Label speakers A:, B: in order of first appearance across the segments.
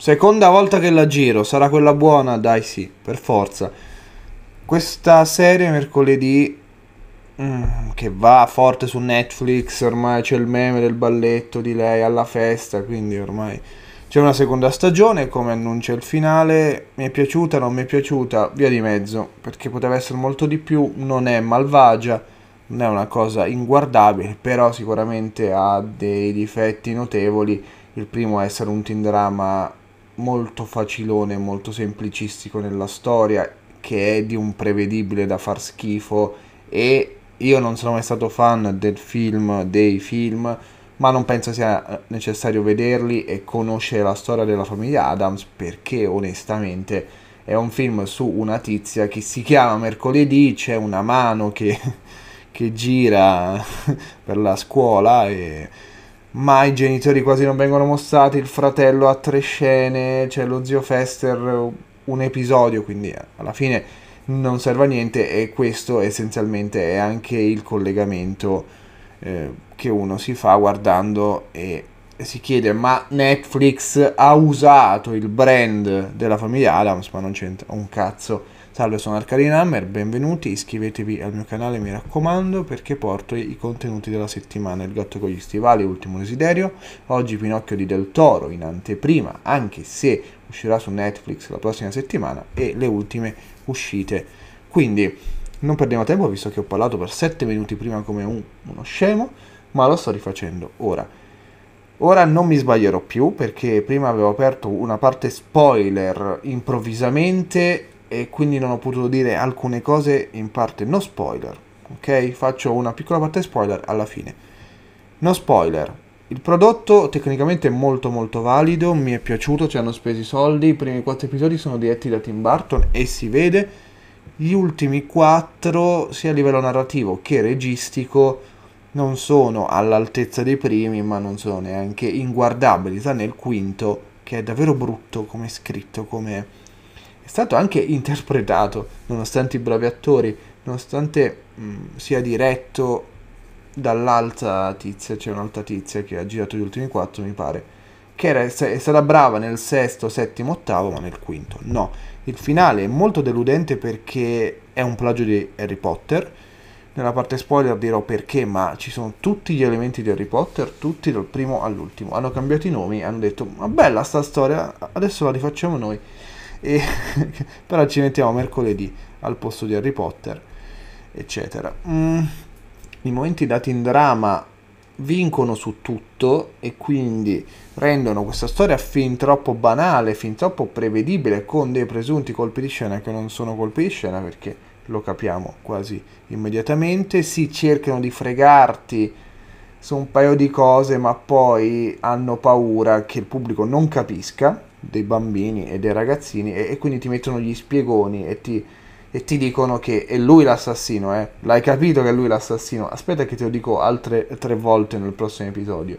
A: Seconda volta che la giro, sarà quella buona? Dai sì, per forza. Questa serie mercoledì mm, che va forte su Netflix, ormai c'è il meme del balletto di lei alla festa, quindi ormai c'è una seconda stagione, come annuncia il finale, mi è piaciuta, non mi è piaciuta, via di mezzo, perché poteva essere molto di più, non è malvagia, non è una cosa inguardabile, però sicuramente ha dei difetti notevoli. Il primo è essere un teen drama molto facilone, molto semplicistico nella storia, che è di un prevedibile da far schifo e io non sono mai stato fan del film, dei film, ma non penso sia eh, necessario vederli e conoscere la storia della famiglia Adams perché onestamente è un film su una tizia che si chiama Mercoledì, c'è una mano che, che gira per la scuola e ma i genitori quasi non vengono mostrati, il fratello ha tre scene, c'è cioè lo zio Fester un episodio, quindi alla fine non serve a niente e questo essenzialmente è anche il collegamento eh, che uno si fa guardando e si chiede ma Netflix ha usato il brand della famiglia Adams ma non c'entra un cazzo Salve, sono Arcadin Hammer, benvenuti, iscrivetevi al mio canale mi raccomando perché porto i contenuti della settimana Il gatto con gli stivali, ultimo desiderio, oggi Pinocchio di Del Toro in anteprima, anche se uscirà su Netflix la prossima settimana e le ultime uscite. Quindi non perdiamo tempo visto che ho parlato per 7 minuti prima come un, uno scemo, ma lo sto rifacendo ora. Ora non mi sbaglierò più perché prima avevo aperto una parte spoiler improvvisamente e quindi non ho potuto dire alcune cose in parte no spoiler, ok? Faccio una piccola parte spoiler alla fine. No spoiler. Il prodotto tecnicamente è molto molto valido, mi è piaciuto, ci hanno speso i soldi, i primi quattro episodi sono diretti da Tim Burton e si vede, gli ultimi quattro sia a livello narrativo che registico non sono all'altezza dei primi ma non sono neanche inguardabili, tranne il quinto che è davvero brutto come scritto, come è stato anche interpretato, nonostante i bravi attori, nonostante mh, mm, sia diretto dall'alta tizia, c'è cioè un'alta tizia che ha girato gli ultimi quattro, mi pare, che era, è stata brava nel sesto, settimo, ottavo, ma nel quinto no. Il finale è molto deludente perché è un plagio di Harry Potter. Nella parte spoiler dirò perché, ma ci sono tutti gli elementi di Harry Potter, tutti dal primo all'ultimo. Hanno cambiato i nomi, hanno detto, ma bella sta storia, adesso la rifacciamo noi e però ci mettiamo mercoledì al posto di Harry Potter, eccetera. Mm. I momenti dati in drama vincono su tutto e quindi rendono questa storia fin troppo banale, fin troppo prevedibile con dei presunti colpi di scena che non sono colpi di scena perché lo capiamo quasi immediatamente, si cercano di fregarti su un paio di cose, ma poi hanno paura che il pubblico non capisca, dei bambini e dei ragazzini, e, e quindi ti mettono gli spiegoni e ti, e ti, dicono che è lui l'assassino, eh? L'hai capito che è lui l'assassino? Aspetta che te lo dico altre tre volte nel prossimo episodio.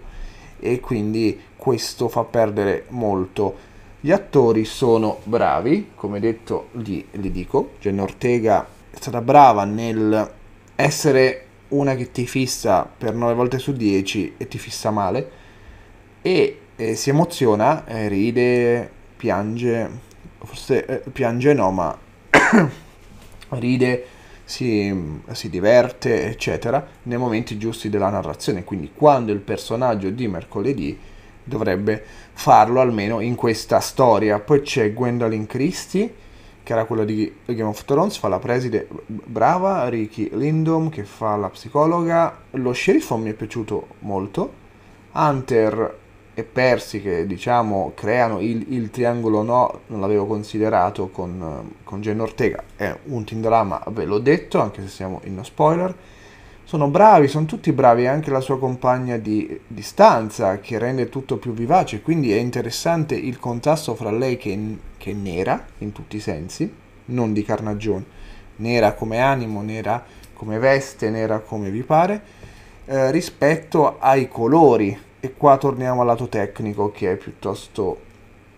A: E quindi questo fa perdere molto. Gli attori sono bravi, come detto, gli, gli dico. Jen Ortega è stata brava nel essere una che ti fissa per 9 volte su 10 e ti fissa male e eh, si emoziona, eh, ride, piange, forse eh, piange no, ma ride, si, si, diverte, eccetera, nei momenti giusti della narrazione, quindi quando il personaggio di mercoledì dovrebbe farlo almeno in questa storia. Poi c'è Gwendolyn Christie che era quella di Game of Thrones, fa la preside brava, Ricky Lindom che fa la psicologa, lo sceriffo mi è piaciuto molto, Hunter e Percy che diciamo creano il, il triangolo no, non l'avevo considerato con, con Jen Ortega, è un teen drama, ve l'ho detto, anche se siamo in no spoiler, sono bravi, sono tutti bravi, anche la sua compagna di, di stanza che rende tutto più vivace, quindi è interessante il contrasto fra lei che che è nera in tutti i sensi, non di carnagione, nera come animo, nera come veste, nera come vi pare, eh, rispetto ai colori. E qua torniamo al lato tecnico che è piuttosto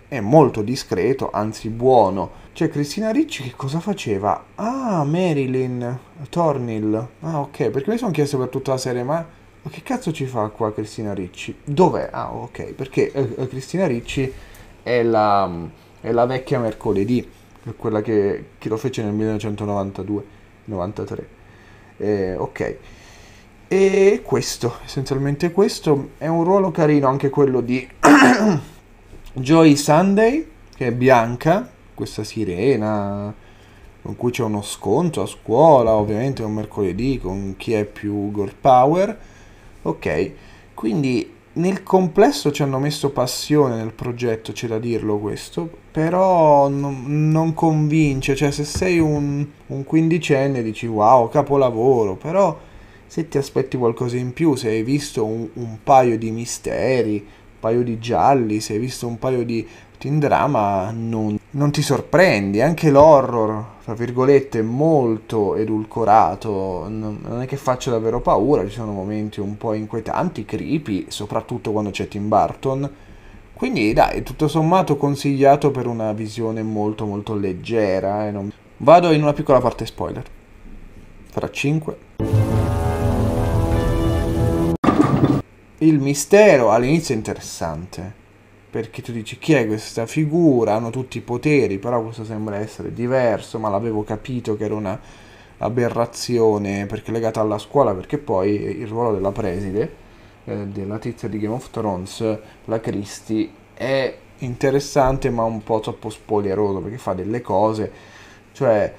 A: è molto discreto, anzi buono. Cioè, Cristina Ricci che cosa faceva? Ah, Marilyn Tornil. Ah, ok, perché mi sono chiesto per tutta la serie, ma, ma che cazzo ci fa qua Cristina Ricci? Dov'è? Ah, ok, perché eh, eh Cristina Ricci è la mm, è la vecchia mercoledì, quella che, che lo fece nel 1992-93. Eh, ok. E questo, essenzialmente questo, è un ruolo carino anche quello di Joy Sunday, che è bianca, questa sirena con cui c'è uno sconto a scuola, ovviamente un mercoledì con chi è più girl power. Ok, quindi nel complesso ci hanno messo passione nel progetto, c'è da dirlo questo, però non, non convince, cioè se sei un, un quindicenne dici wow, capolavoro, però se ti aspetti qualcosa in più, se hai visto un, un paio di misteri, un paio di gialli, se hai visto un paio di in drama non, non ti sorprendi, anche l'horror, tra virgolette, molto edulcorato, non è che faccia davvero paura, ci sono momenti un po' inquietanti, creepy, soprattutto quando c'è Tim Burton. Quindi dai, tutto sommato consigliato per una visione molto molto leggera. E eh, non... Vado in una piccola parte spoiler. Fra 5. Il mistero all'inizio è interessante perché tu dici chi è questa figura, hanno tutti i poteri, però questo sembra essere diverso, ma l'avevo capito che era una aberrazione perché legata alla scuola, perché poi il ruolo della preside, eh, della tizia di Game of Thrones, la Christie, è interessante ma un po' troppo spoileroso perché fa delle cose, cioè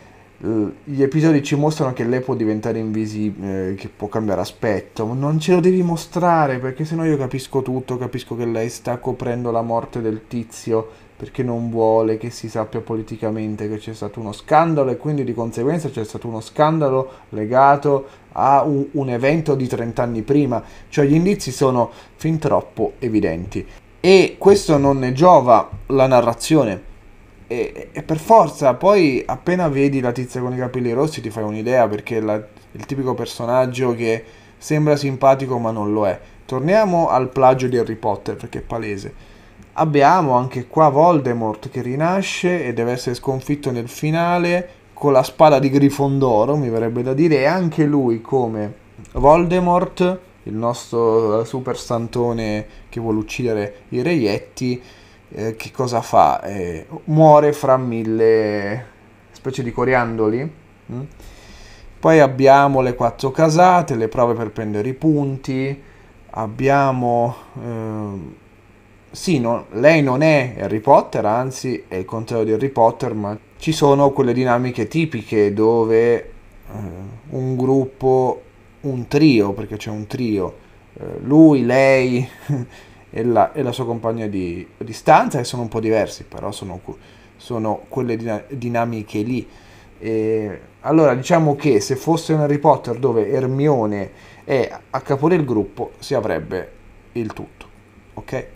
A: eh, gli episodi ci mostrano che lei può diventare invisibile, eh, che può cambiare aspetto. Non ce lo devi mostrare perché sennò io capisco tutto, capisco che lei sta coprendo la morte del tizio perché non vuole che si sappia politicamente che c'è stato uno scandalo e quindi di conseguenza c'è stato uno scandalo legato a un, un evento di 30 anni prima. Cioè gli indizi sono fin troppo evidenti. E questo non ne giova la narrazione e, e, per forza, poi appena vedi la tizia con i capelli rossi ti fai un'idea perché è il tipico personaggio che sembra simpatico ma non lo è. Torniamo al plagio di Harry Potter perché è palese. Abbiamo anche qua Voldemort che rinasce e deve essere sconfitto nel finale con la spada di Grifondoro, mi verrebbe da dire, e anche lui come Voldemort, il nostro eh, super santone che vuole uccidere i reietti, eh, che cosa fa? Eh, muore fra mille specie di coriandoli. Mm? Poi abbiamo le quattro casate, le prove per prendere i punti, abbiamo... Ehm, sì, no, lei non è Harry Potter, anzi è il contrario di Harry Potter, ma ci sono quelle dinamiche tipiche dove eh, un gruppo, un trio, perché c'è un trio, eh, lui, lei, e la, e la sua compagna di, di, stanza, che sono un po' diversi, però sono, sono quelle dinamiche lì. E, allora, diciamo che se fosse un Harry Potter dove Hermione è a capo del gruppo, si avrebbe il tutto, ok?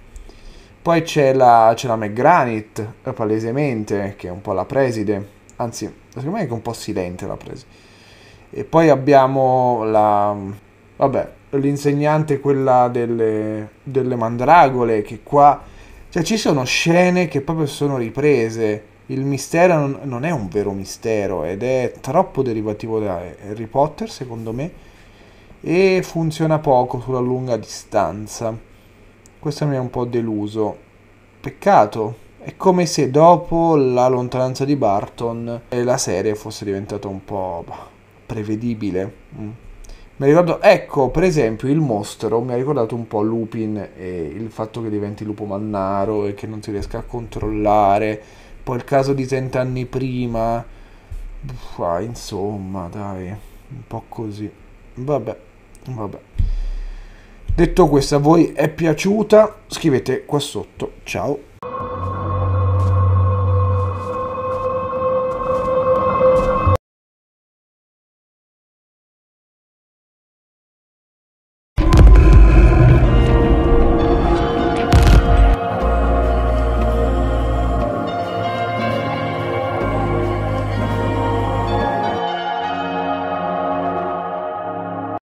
A: Poi c'è la, c'è la McGranit, eh, palesemente, che è un po' la preside, anzi, secondo me è un po' silente la preside. E poi abbiamo la... vabbè, l'insegnante quella delle, delle mandragole, che qua... Cioè ci sono scene che proprio sono riprese. Il mistero non, non è un vero mistero ed è troppo derivativo da Harry Potter, secondo me, e funziona poco sulla lunga distanza. Questo mi ha un po' deluso. Peccato. È come se dopo la lontananza di Barton eh, la serie fosse diventata un po' prevedibile. Mm. Mi ricordo, ecco, per esempio, il mostro mi ha ricordato un po' Lupin e il fatto che diventi lupo mannaro e che non si riesca a controllare. Poi il caso di 30 anni prima. Uff, ah, insomma, dai, un po' così. Vabbè, vabbè. Detto questo, a voi è piaciuta? Scrivete qua sotto. Ciao.